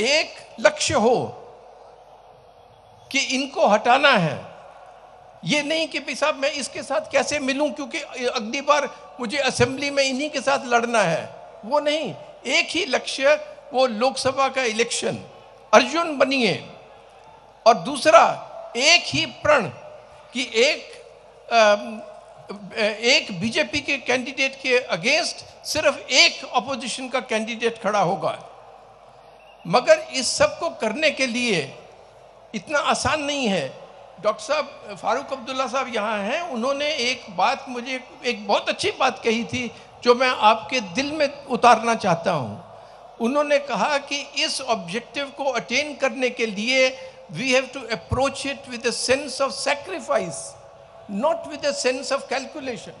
एक लक्ष्य हो कि इनको हटाना है ये नहीं कि भाई साहब मैं इसके साथ कैसे मिलूं क्योंकि अगली बार मुझे असेंबली में इन्हीं के साथ लड़ना है वो नहीं एक ही लक्ष्य वो लोकसभा का इलेक्शन अर्जुन बनिए और दूसरा एक ही प्रण कि एक आ, एक बीजेपी के कैंडिडेट के अगेंस्ट सिर्फ एक ऑपोजिशन का कैंडिडेट खड़ा होगा मगर इस सब को करने के लिए इतना आसान नहीं है डॉक्टर साहब फारूक अब्दुल्ला साहब यहाँ हैं उन्होंने एक बात मुझे एक बहुत अच्छी बात कही थी जो मैं आपके दिल में उतारना चाहता हूँ उन्होंने कहा कि इस ऑब्जेक्टिव को अटेन करने के लिए we have to approach it with a sense of sacrifice not with a sense of calculation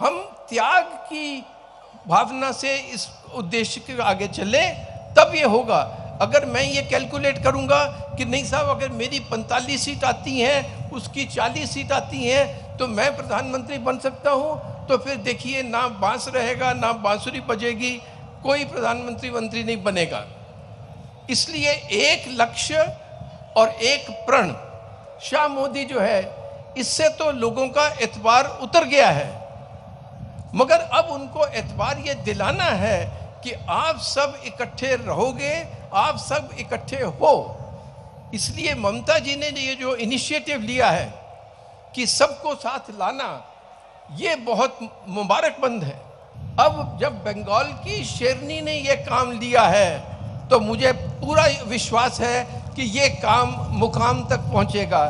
हम त्याग की भावना से इस उद्देश्य के आगे चले तब ये होगा अगर मैं ये कैलकुलेट करूंगा कि नहीं साहब अगर मेरी 45 सीट आती हैं उसकी 40 सीट आती हैं तो मैं प्रधानमंत्री बन सकता हूं तो फिर देखिए ना बांस रहेगा ना बांसुरी बजेगी कोई प्रधानमंत्री मंत्री नहीं बनेगा इसलिए एक लक्ष्य और एक प्रण शाह मोदी जो है इससे तो लोगों का एतबार उतर गया है मगर अब उनको एतबार ये दिलाना है कि आप सब इकट्ठे रहोगे आप सब इकट्ठे हो इसलिए ममता जी ने ये जो इनिशिएटिव लिया है कि सबको साथ लाना ये बहुत मुबारकबंद है अब जब बंगाल की शेरनी ने ये काम लिया है तो मुझे पूरा विश्वास है कि ये काम मुकाम तक पहुंचेगा